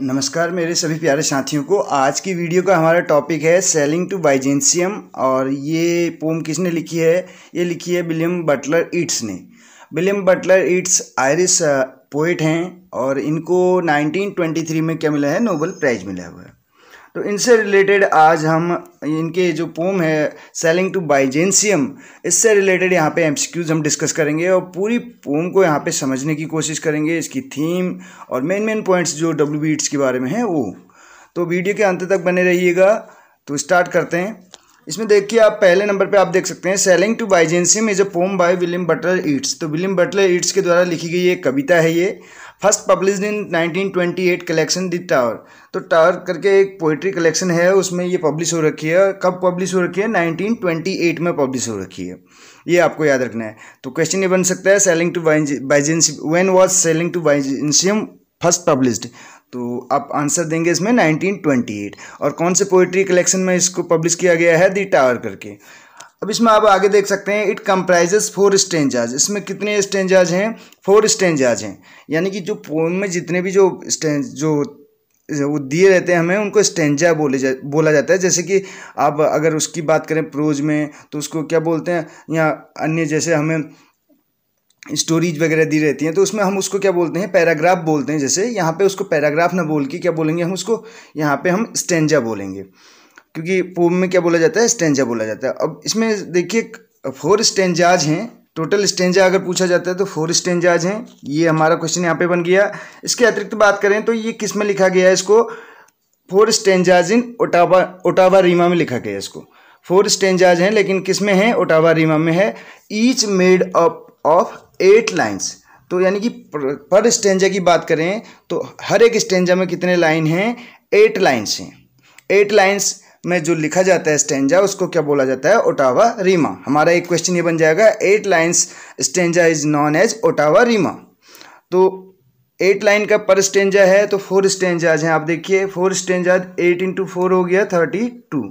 नमस्कार मेरे सभी प्यारे साथियों को आज की वीडियो का हमारा टॉपिक है सेलिंग टू बाइजेंसियम और ये पोम किसने लिखी है ये लिखी है विलियम बटलर ईट्स ने William Butler Yeats Irish poet हैं और इनको 1923 में क्या मिला है नोबल प्राइज़ मिला हुआ है तो इनसे रिलेटेड आज हम इनके जो पोम है सेलिंग टू बाइजेंसियम इससे रिलेटेड यहाँ पे एमसीक्यूज हम डिस्कस करेंगे और पूरी पोम को यहाँ पे समझने की कोशिश करेंगे इसकी थीम और मेन मेन पॉइंट्स जो डब्ल्यू बीट्स के बारे में है वो तो वीडियो के अंत तक बने रहिएगा तो स्टार्ट करते हैं इसमें देखिए आप पहले नंबर पे आप देख सकते हैं sailing to Byzantium is a poem by William Butler Yeats तो विलियम बटलर ईट्स के द्वारा लिखी गई ये कविता है ये first publish in 1928 collection the tower तो टावर करके एक पोइट्री कलेक्शन है उसमें ये पब्लिश हो रखी है कब पब्लिश हो रखी है 1928 में पब्लिश हो रखी है ये आपको याद रखना है तो क्वेश्चन ये बन सकता है sailing to Byzantium when was sailing to Byzantium first published तो आप आंसर देंगे इसमें 1928 और कौन से पोइट्री कलेक्शन में इसको पब्लिश किया गया है दी टावर करके अब इसमें आप आगे देख सकते हैं इट कंप्राइजेस फोर स्टेंजाज इसमें कितने स्टेंजाज हैं फोर स्टेंजाज हैं यानी कि जो पोम में जितने भी जो स्टेंज जो वो दिए रहते हैं हमें उनको स्टेंजा बोले जा बोला जाता है जैसे कि आप अगर उसकी बात करें प्रोज में तो उसको क्या बोलते हैं या अन्य जैसे हमें स्टोरीज वगैरह दी रहती हैं तो उसमें हम उसको क्या बोलते हैं पैराग्राफ बोलते हैं जैसे यहाँ पे उसको पैराग्राफ ना बोल के क्या बोलेंगे हम उसको यहाँ पे हम स्टेंजा बोलेंगे क्योंकि पोम में क्या बोला जाता है स्टेंजा बोला जाता है अब इसमें देखिए फोर स्टेंजाज हैं टोटल स्टेंजा अगर पूछा जाता है तो फोर स्टेंजाज हैं ये हमारा क्वेश्चन यहाँ पर बन गया इसके अतिरिक्त बात करें तो ये किस में लिखा गया है इसको four stanzas in ottava ottava rima में लिखा गया है इसको फोर स्टेंजाज हैं लेकिन किस में हैं ओटावा रीमा में है each made up of eight lines तो यानी कि पर स्टेंजा की बात करें तो हर एक स्टेंजा में कितने लाइन हैं एट लाइन्स हैं एट लाइन्स में जो लिखा जाता है स्टेंजा उसको क्या बोला जाता है ओटावा रीमा हमारा एक क्वेश्चन ये बन जाएगा eight lines stanza is known as ottava rima तो एट लाइन का पर स्टेंजा है तो फोर स्टेंजाज हैं आप देखिए four stanzas eight into four हो गया थर्टी टू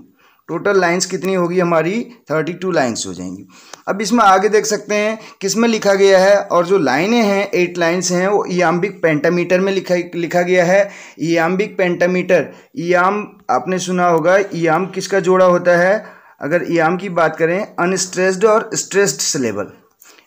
टोटल लाइन्स कितनी होगी हमारी थर्टी टू लाइन्स हो जाएंगी अब इसमें आगे देख सकते हैं किस में लिखा गया है और जो लाइनें हैं एट लाइन्स हैं वो ईयाम्बिक पेंटामीटर में लिखा लिखा गया है ईयाम्बिक पेंटामीटर ईआम आपने सुना होगा ईआम किसका जोड़ा होता है अगर ईआम की बात करें अनस्ट्रेस्ड और स्ट्रेस्ड सिलेबल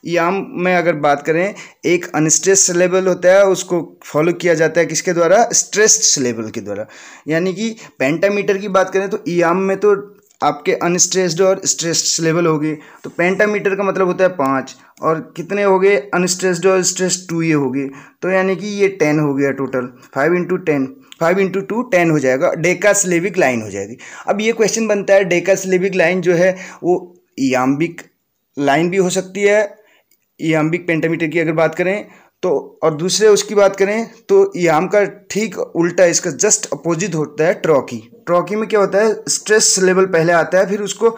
याम में अगर बात करें एक अनस्ट्रेस सिलेबल होता है उसको फॉलो किया जाता है किसके द्वारा स्ट्रेस्ड सिलेबल के द्वारा यानी कि पेंटामीटर की बात करें तो ईयाम में तो आपके अनस्ट्रेस्ड और स्ट्रेस्ड लेवल हो गए तो पेंटामीटर का मतलब होता है पाँच और कितने हो गए अनस्ट्रेस्ड और स्ट्रेस टू ये हो गए तो यानी कि ये टेन हो गया total five into ten five into two ten हो जाएगा डेका स्लेविक लाइन हो जाएगी अब ये क्वेश्चन बनता है डेका स्लेविक लाइन जो है वो याम्बिक लाइन भी हो सकती है याम्बिक पेंटामीटर की अगर बात करें तो और दूसरे उसकी बात करें तो याम का ठीक उल्टा इसका जस्ट अपोजिट होता है ट्रॉकी ट्रॉकी में क्या होता है स्ट्रेस लेवल पहले आता है फिर उसको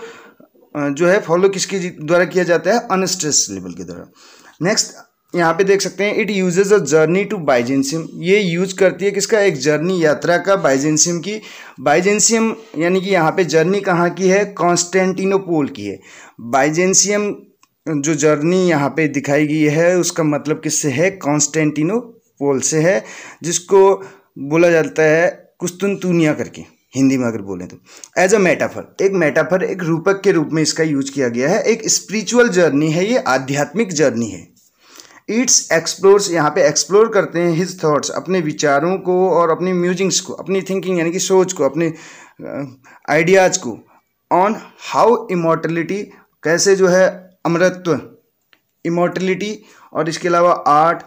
जो है फॉलो किसके द्वारा किया जाता है अनस्ट्रेस लेवल के द्वारा नेक्स्ट यहाँ पे देख सकते हैं it uses a journey to Byzantium ये यूज करती है किसका एक जर्नी यात्रा का बाइजेंसियम की बाइजेंसियम यानी कि यहाँ पे जर्नी कहाँ की है कॉन्स्टेंटिनोपोल की है बाइजेंसियम जो जर्नी यहाँ पे दिखाई गई है उसका मतलब किससे है कॉन्स्टेंटिनोपोल से है जिसको बोला जाता है कुस्तुनतुनिया करके हिंदी में अगर बोलें तो एज अ मेटाफर एक मेटाफर एक रूपक के रूप में इसका यूज किया गया है एक स्पिरिचुअल जर्नी है ये आध्यात्मिक जर्नी है इट्स एक्सप्लोर्स यहाँ पे एक्सप्लोर करते हैं हिज थॉट्स अपने विचारों को और अपनी म्यूजिंग्स को अपनी थिंकिंग यानी कि सोच को अपने आइडियाज़ को ऑन हाउ इमोटलिटी कैसे जो है अमृत्व इमोटलिटी और इसके अलावा art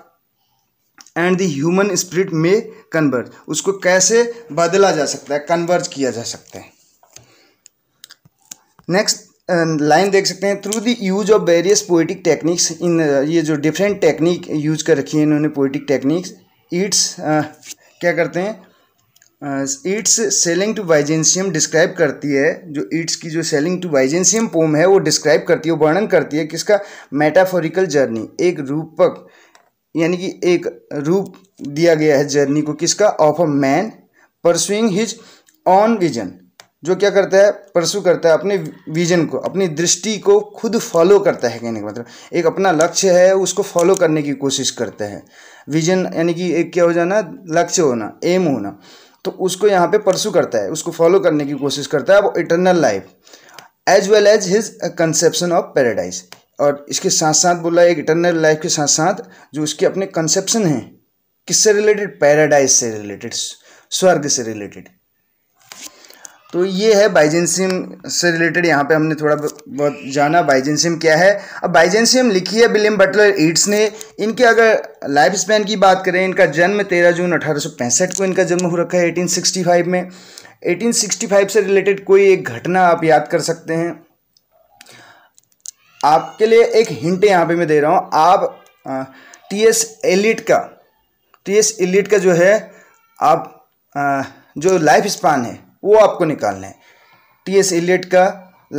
and the human spirit में कन्वर्ज उसको कैसे बदला जा सकता है कन्वर्ज किया जा सकता है नेक्स्ट लाइन देख सकते हैं through the use of various poetic techniques in ये जो डिफरेंट टेक्निक यूज कर रखी है इन्होंने पोइटिक टेक्निक्स इट्स क्या करते हैं Yeats sailing to Byzantium describe करती है जो ईट्स की जो सेलिंग टू वाइजेंशियम पोम है वो डिस्क्राइब करती है वर्णन करती है किसका मेटाफोरिकल जर्नी एक रूपक यानी कि एक रूप दिया गया है जर्नी को किसका of a man pursuing his own vision जो क्या करता है परसू करता है अपने विजन को अपनी दृष्टि को खुद फॉलो करता है कहने का मतलब एक अपना लक्ष्य है उसको फॉलो करने की कोशिश करता है विजन यानी कि एक क्या हो जाना लक्ष्य होना एम होना तो उसको यहाँ पे परसू करता है उसको फॉलो करने की कोशिश करता है वो eternal life as well as his conception of paradise और इसके साथ साथ बोला एक इटरनल लाइफ के साथ साथ जो उसके अपने कंसेप्शन हैं किससे रिलेटेड पैराडाइज से रिलेटेड स्वर्ग से रिलेटेड तो ये है बाइजेंसिम से रिलेटेड यहाँ पे हमने थोड़ा बहुत जाना बाइजेंसिम क्या है अब बाइजेंसिम लिखी है विलियम बटलर ईट्स ने इनके अगर लाइफ स्पैन की बात करें इनका जन्म 13 जून अठारह को इनका जन्म हो रखा है 1865 में 1865 से रिलेटेड कोई एक घटना आप याद कर सकते हैं आपके लिए एक हिंट यहाँ पर मैं दे रहा हूँ आप टी एस एलिट का टी एस एलिट का जो है आप आ, जो लाइफ स्पान है वो आपको निकालना है टी एस एलियट का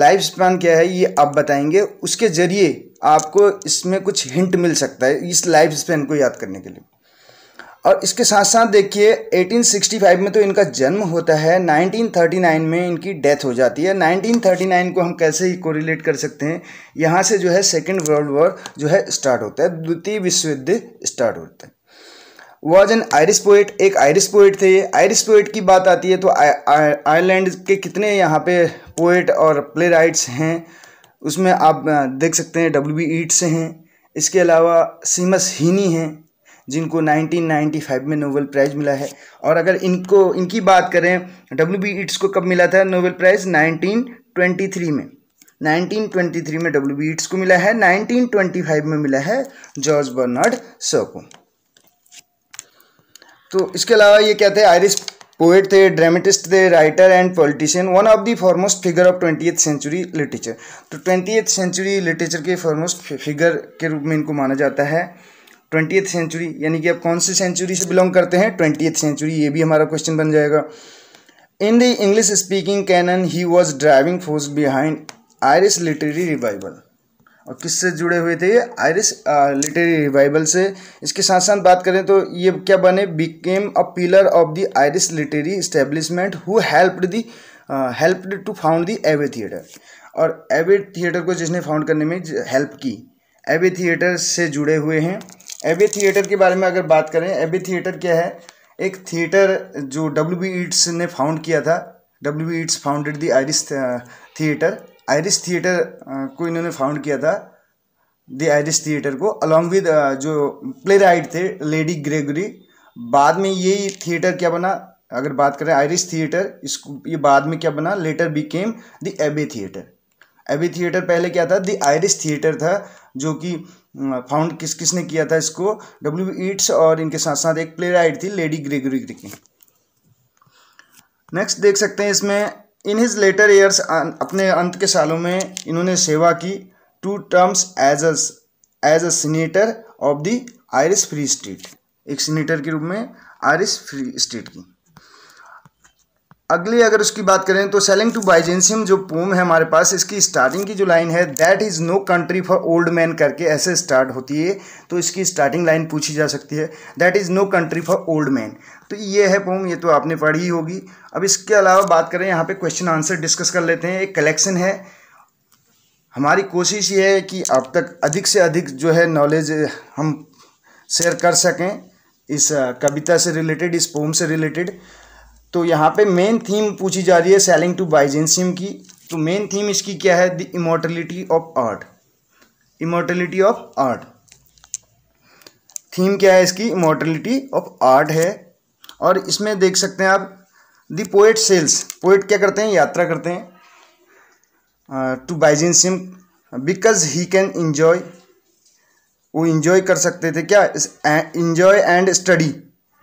लाइफ स्पैन क्या है ये आप बताएंगे उसके जरिए आपको इसमें कुछ हिंट मिल सकता है इस लाइफ स्पैन को याद करने के लिए और इसके साथ साथ देखिए 1865 में तो इनका जन्म होता है 1939 में इनकी डेथ हो जाती है 1939 को हम कैसे ही कोरिलेट कर सकते हैं यहाँ से जो है सेकेंड वर्ल्ड वॉर जो है स्टार्ट होता है द्वितीय विश्व युद्ध स्टार्ट होता है वॉज एन आयरिश पोइट एक आयरिश पोइट थे आयरिश पोइट की बात आती है तो आयरलैंड के कितने यहाँ पे पोइट और प्ले राइट्स हैं उसमें आप देख सकते हैं डब्ल्यू बी ईट से हैं इसके अलावा सीमस हीनी हैं जिनको 1995 में नोबेल प्राइज़ मिला है और अगर इनको इनकी बात करें डब्ल्यू बी ईट्स को कब मिला था नोबेल प्राइज़ 1923 में 1923 में डब्ल्यू बी ईट्स को मिला है 1925 में मिला है जॉर्ज बर्नार्ड शो को तो इसके अलावा ये क्या थे आयरिश पोएट थे ड्रामेटिस्ट थे writer and politician one of the foremost figure of twenty century literature तो ट्वेंटी सेंचुरी लिटरेचर के फॉरमोस्ट फिगर के रूप में इनको माना जाता है ट्वेंटी सेंचुरी यानी कि आप कौन सी सेंचुरी से बिलोंग करते हैं ट्वेंटी सेंचुरी ये भी हमारा क्वेश्चन बन जाएगा in the English speaking canon he was driving force behind Irish literary revival और किससे जुड़े हुए थे ये आयरिश लिटरेरी रिवाइवल से इसके साथ साथ बात करें तो ये क्या बने became a pillar of the Irish literary establishment who helped the helped to found the Abbey theatre और एवे थिएटर को जिसने फाउंड करने में हेल्प की एवे थिएटर से जुड़े हुए हैं एवे थिएटर के बारे में अगर बात करें एवे थिएटर क्या है एक थिएटर जो डब्ल्यू बी ईट्स ने फाउंड किया था W B Yeats founded the Irish theatre Irish theatre को इन्होंने फाउंड किया था द आयरिश थिएटर को अलॉन्ग विद जो प्ले राइट थे लेडी ग्रेगरी बाद में ये थिएटर क्या बना अगर बात करें आयरिश थिएटर इसको ये बाद में क्या बना later became the Abbey theatre Abbey theatre पहले क्या था द आयरिश थिएटर था जो कि फाउंड किस किसने किया था इसको डब्ल्यू ईट्स और इनके साथ साथ एक प्ले राइट थी लेडी ग्रेगरी की नेक्स्ट देख सकते हैं इसमें इन हिज लेटर ईयर्स अपने अंत के सालों में इन्होंने सेवा की two terms as as a senator of the Irish Free State एक सीनेटर के रूप में आयरिश फ्री स्टेट की अगली अगर उसकी बात करें तो सेलिंग टू बाइजेंसियम जो पोम है हमारे पास इसकी स्टार्टिंग की जो लाइन है that is no country for old man करके ऐसे स्टार्ट होती है तो इसकी स्टार्टिंग लाइन पूछी जा सकती है that is no country for old man तो ये है पोम ये तो आपने पढ़ी होगी अब इसके अलावा बात करें यहाँ पर क्वेश्चन आंसर डिस्कस कर लेते हैं एक कलेक्शन है हमारी कोशिश ये है कि अब तक अधिक से अधिक जो है नॉलेज हम शेयर कर सकें इस कविता से रिलेटेड इस पोम से रिलेटेड तो यहाँ पे मेन थीम पूछी जा रही है सेलिंग टू बाइजेंसियम की तो मेन थीम इसकी क्या है the immortality of art immortality of art theme क्या है इसकी इमोर्टलिटी ऑफ आर्ट है और इसमें देख सकते हैं आप द पोएट सेल्स पोएट क्या करते हैं यात्रा करते हैं to Byzantium because he can enjoy वो इंजॉय कर सकते थे क्या enjoy and study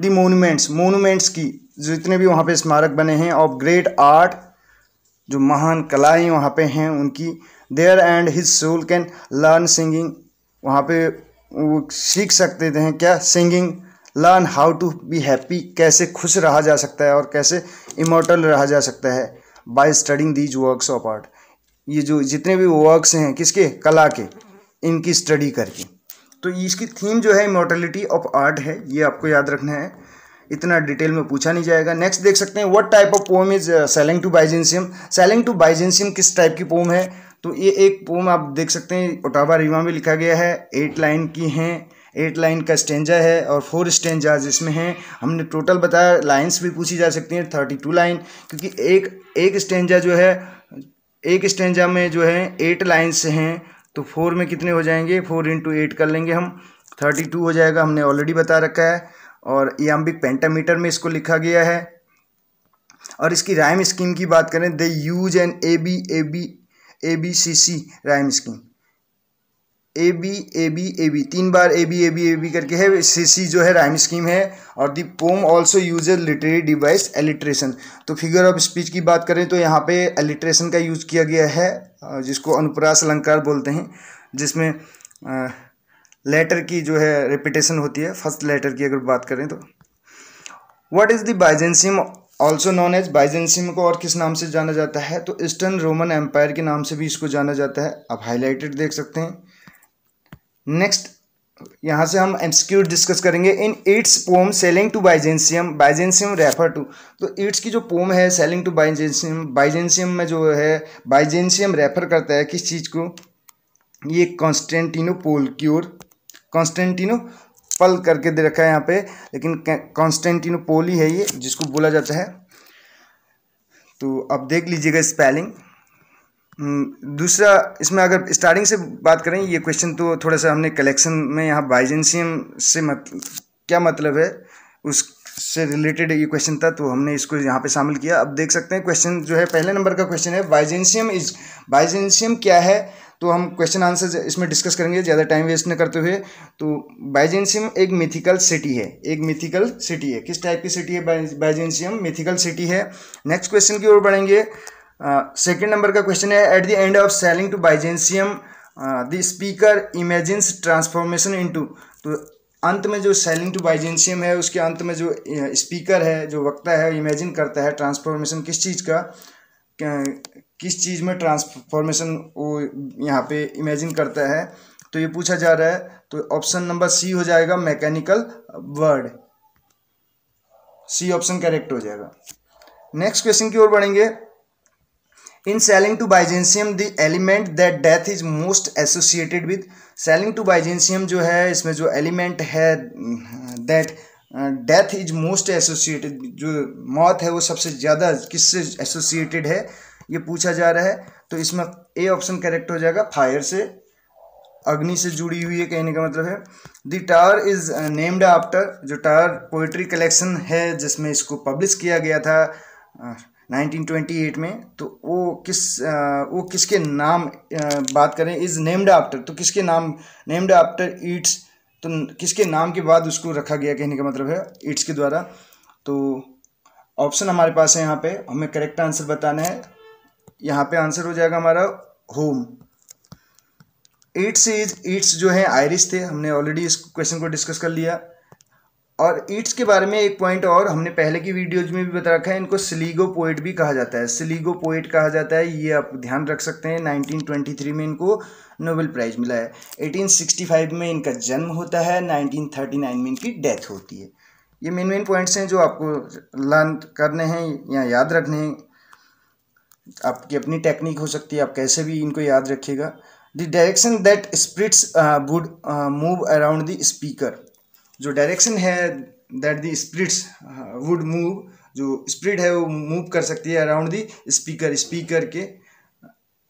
the monuments monuments की जितने भी वहाँ पे स्मारक बने हैं ऑफ ग्रेट आर्ट जो महान कलाएँ वहाँ पे हैं उनकी there and his soul can learn singing वहाँ पे वो सीख सकते थे क्या singing learn how to be happy कैसे खुश रहा जा सकता है और कैसे इमोटल रहा जा सकता है by studying these works of art ये जो जितने भी वर्क्स हैं किसके कला के इनकी स्टडी करके तो इसकी थीम जो है इमोटलिटी ऑफ आर्ट है ये आपको याद रखना है इतना डिटेल में पूछा नहीं जाएगा नेक्स्ट देख सकते हैं what type of poem is sailing to Byzantium sailing to Byzantium किस टाइप की पोम है तो ये एक पोम आप देख सकते हैं ओटावा रिवा में लिखा गया है एट लाइन की हैं एट लाइन का स्टेंजा है और फोर स्टेंजाज इसमें हैं हमने टोटल बताया लाइन्स भी पूछी जा सकती हैं थर्टी टू लाइन क्योंकि एक एक स्टेंजा जो है एक स्टेंजा में जो है एट लाइन्स हैं तो फोर में कितने हो जाएंगे फोर इंटू एट कर लेंगे हम थर्टी टू हो जाएगा हमने ऑलरेडी बता रखा है और याम्बिक पेंटामीटर में इसको लिखा गया है और इसकी राइम स्कीम की बात करें they use an A B A B A B C C rhyme scheme A B A B A B तीन बार A B A B A B करके है सी सी जो है राइम स्कीम है और the poem also use a literary device alliteration तो figure of speech की बात करें तो यहाँ पे एलिट्रेशन का यूज किया गया है जिसको अनुप्रास अलंकार बोलते हैं जिसमें लेटर की जो है रिपीटेशन होती है फर्स्ट लेटर की अगर बात करें तो what is the Byzantium also known as Byzantium को और किस नाम से जाना जाता है तो ईस्टर्न रोमन एम्पायर के नाम से भी इसको जाना जाता है आप हाईलाइटेड देख सकते हैं नेक्स्ट यहाँ से हम एमसीक्यूट डिस्कस करेंगे in Yeats poem sailing to Byzantium Byzantium refer to तो इट्स की जो पोम है सेलिंग टू बाइजेंसियम बाइजेंसियम में जो है बाइजेंशियम रेफर करता है किस चीज़ को ये कॉन्स्टेंटिनो पोल की ओर कॉन्स्टेंटिनो पल करके दे रखा है यहाँ पे लेकिन कॉन्स्टेंटिनो पोल ही है ये जिसको बोला जाता है तो अब देख लीजिएगा स्पेलिंग हम्म, दूसरा इसमें अगर स्टार्टिंग से बात करें ये क्वेश्चन तो थोड़ा सा हमने कलेक्शन में यहाँ बाइजेंशियम से मत क्या मतलब है उससे रिलेटेड ये क्वेश्चन था तो हमने इसको यहाँ पे शामिल किया अब देख सकते हैं क्वेश्चन जो है पहले नंबर का क्वेश्चन है बाइजेंशियम इज बाइजेंशियम क्या है तो हम क्वेश्चन आंसर इसमें डिस्कस करेंगे ज़्यादा टाइम वेस्ट न करते हुए तो बाइजेंशियम एक मिथिकल सिटी है एक मिथिकल सिटी है किस टाइप की सिटी है बाइजेंशियम मिथिकल सिटी है नेक्स्ट क्वेश्चन की ओर बढ़ेंगे सेकेंड uh, नंबर का क्वेश्चन है at the end of sailing to Byzantium the speaker imagines transformation into तो अंत में जो सेलिंग टू बाइजेंसियम है उसके अंत में जो स्पीकर uh, है जो वक्ता है इमेजिन करता है ट्रांसफॉर्मेशन किस चीज़ का किस चीज़ में ट्रांसफॉर्मेशन वो यहाँ पे इमेजिन करता है तो ये पूछा जा रहा है तो ऑप्शन नंबर सी हो जाएगा mechanical word C option correct हो जाएगा नेक्स्ट क्वेश्चन की ओर बढ़ेंगे in sailing to Byzantium the element that death is most associated with sailing to Byzantium जो है इसमें जो एलिमेंट है that death is most associated जो मौत है वो सबसे ज़्यादा किससे एसोसिएटेड है ये पूछा जा रहा है तो इसमें ए ऑप्शन करेक्ट हो जाएगा फायर से अग्नि से जुड़ी हुई है कहने का मतलब है the tower is named after जो टावर पोइट्री कलेक्शन है जिसमें इसको पब्लिश किया गया था uh, 1928 में तो वो किस वो किसके नाम बात करें इज़ नेम्ड आफ्टर तो किसके नाम नेम्ड आफ्टर ईट्स तो किसके नाम के बाद उसको रखा गया कहने का मतलब है ईट्स के द्वारा तो ऑप्शन हमारे पास है यहाँ पे हमें करेक्ट आंसर बताना है यहाँ पे आंसर हो जाएगा हमारा होम ईट्स इज ईट्स जो है आयरिश थे हमने ऑलरेडी इस क्वेश्चन को डिस्कस कर लिया और ईट्स के बारे में एक पॉइंट और हमने पहले की वीडियोज में भी बता रखा है इनको सिलीगो पोइट भी कहा जाता है सिलीगो पोइट कहा जाता है ये आप ध्यान रख सकते हैं 1923 में इनको नोबेल प्राइज़ मिला है 1865 में इनका जन्म होता है 1939 में इनकी डेथ होती है ये मेन मेन पॉइंट्स हैं जो आपको लर्न करने हैं या याद रखने हैं आपकी अपनी टेक्निक हो सकती है आप कैसे भी इनको याद रखिएगा the direction that spirits would move around the speaker जो डायरेक्शन है that the spirits would move जो स्प्रिट है वो मूव कर सकती है अराउंड दी स्पीकर स्पीकर के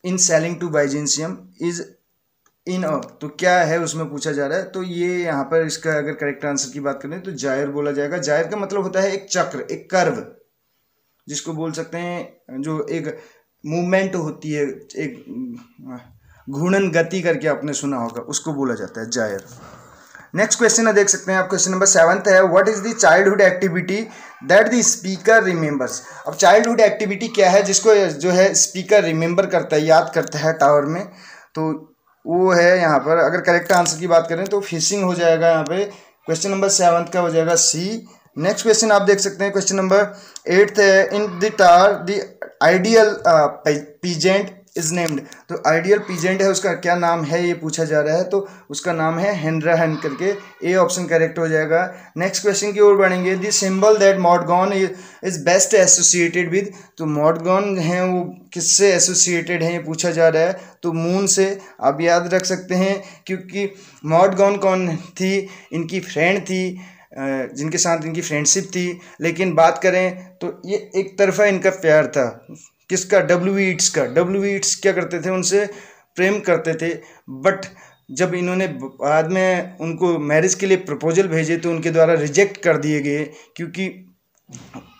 in sailing to Byzantium is in a तो क्या है उसमें पूछा जा रहा है तो ये यहाँ पर इसका अगर करेक्ट आंसर की बात करें तो जायर बोला जाएगा जायर का मतलब होता है एक चक्र एक कर्व जिसको बोल सकते हैं जो एक मूवमेंट होती है एक uh, घूर्णन गति करके आपने सुना होगा उसको बोला जाता है जायर नेक्स्ट क्वेश्चन देख सकते हैं आप क्वेश्चन नंबर सेवन्थ है what is the childhood activity that the speaker remembers अब चाइल्डहुड एक्टिविटी क्या है जिसको जो है स्पीकर रिमेंबर करता है याद करता है टावर में तो वो है यहाँ पर अगर करेक्ट आंसर की बात करें तो फिशिंग हो जाएगा यहाँ पे क्वेश्चन नंबर सेवंथ का हो जाएगा सी नेक्स्ट क्वेश्चन आप देख सकते हैं क्वेश्चन नंबर एट्थ है in the tower the ideal peasant is named तो आइडियल पीजेंट है उसका क्या नाम है ये पूछा जा रहा है तो उसका नाम है हेनरा हेनराहन करके ए ऑप्शन करेक्ट हो जाएगा नेक्स्ट क्वेश्चन की ओर बढ़ेंगे the symbol that Maud Gonne is best associated with तो मॉडगॉन है वो किससे एसोसिएटेड है ये पूछा जा रहा है तो मून से आप याद रख सकते हैं क्योंकि मॉडगॉन कौन थी इनकी फ्रेंड थी जिनके साथ इनकी फ्रेंडशिप थी लेकिन बात करें तो ये एक तरफा इनका प्यार था किसका डब्ल्यू ईट्स का डब्ल्यू ईट्स क्या करते थे उनसे प्रेम करते थे बट जब इन्होंने बाद में उनको मैरिज के लिए प्रपोजल भेजे तो उनके द्वारा रिजेक्ट कर दिए गए क्योंकि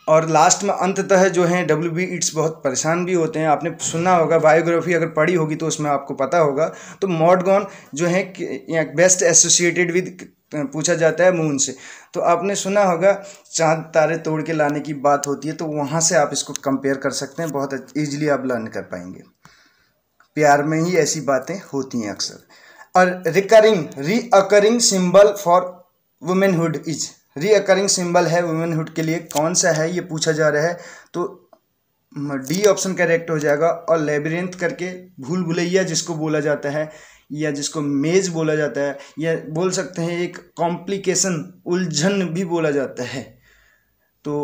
और लास्ट में अंततः जो हैं डब्ल्यू बी इट्स बहुत परेशान भी होते हैं आपने सुना होगा बायोग्राफी अगर पढ़ी होगी तो उसमें आपको पता होगा तो मॉडगॉन जो है बेस्ट एसोसिएटेड विद पूछा जाता है मून से तो आपने सुना होगा चांद तारे तोड़ के लाने की बात होती है तो वहाँ से आप इसको कंपेयर कर सकते हैं बहुत ईजिली आप लर्न कर पाएंगे प्यार में ही ऐसी बातें होती हैं अक्सर और recurring reoccurring symbol for womanhood is reoccurring symbol है वुमेनहुड के लिए कौन सा है ये पूछा जा रहा है तो डी ऑप्शन करेक्ट हो जाएगा और लेबरेंथ करके भूल भुलैया जिसको बोला जाता है या जिसको मेज़ बोला जाता है या बोल सकते हैं एक कॉम्प्लिकेशन उलझन भी बोला जाता है तो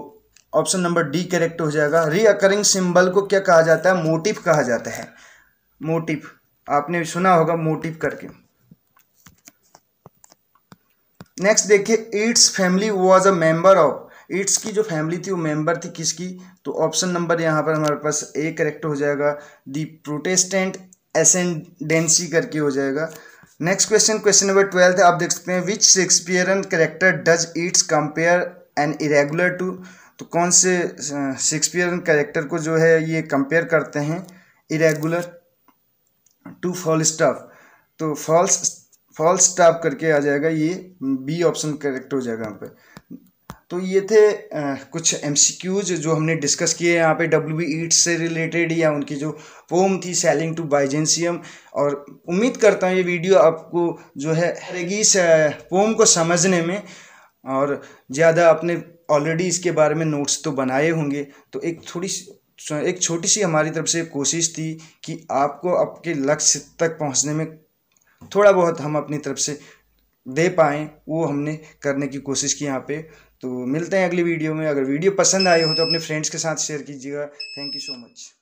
ऑप्शन नंबर डी करेक्ट हो जाएगा रीअकरिंग सिंबल को क्या कहा जाता है मोटिव कहा जाता है मोटिव आपने सुना होगा मोटिव करके नेक्स्ट देखिए Yeats family was a member of Yeats की जो फैमिली थी वो मेंबर थी किसकी तो ऑप्शन नंबर यहां पर हमारे पास ए करेक्ट हो जाएगा दी प्रोटेस्टेंट एसेंडेंसी करके हो जाएगा next question question number twelfth आप देख सकते हैं which Shakespearean character does Yeats compare an irregular to तो कौन से शेक्सपियरन करेक्टर को जो है ये कंपेयर करते हैं इरेगुलर टू फॉल स्टाफ तो फॉल्स फॉल्स स्टाफ करके आ जाएगा ये बी ऑप्शन करेक्ट हो जाएगा यहाँ पर तो ये थे कुछ एम जो हमने डिस्कस किए यहाँ पे डब्ल्यू बी ईट्स से रिलेटेड या उनकी जो पोम थी सेलिंग टू बाइजेंसियम और उम्मीद करता हूँ ये वीडियो आपको जो है इस पोम को समझने में और ज़्यादा आपने ऑलरेडी इसके बारे में नोट्स तो बनाए होंगे तो एक थोड़ी एक छोटी सी हमारी तरफ से कोशिश थी कि आपको आपके लक्ष्य तक पहुँचने में थोड़ा बहुत हम अपनी तरफ से दे पाएँ वो हमने करने की कोशिश की यहाँ पर तो मिलते हैं अगली वीडियो में अगर वीडियो पसंद आई हो तो अपने फ्रेंड्स के साथ शेयर कीजिएगा थैंक यू सो मच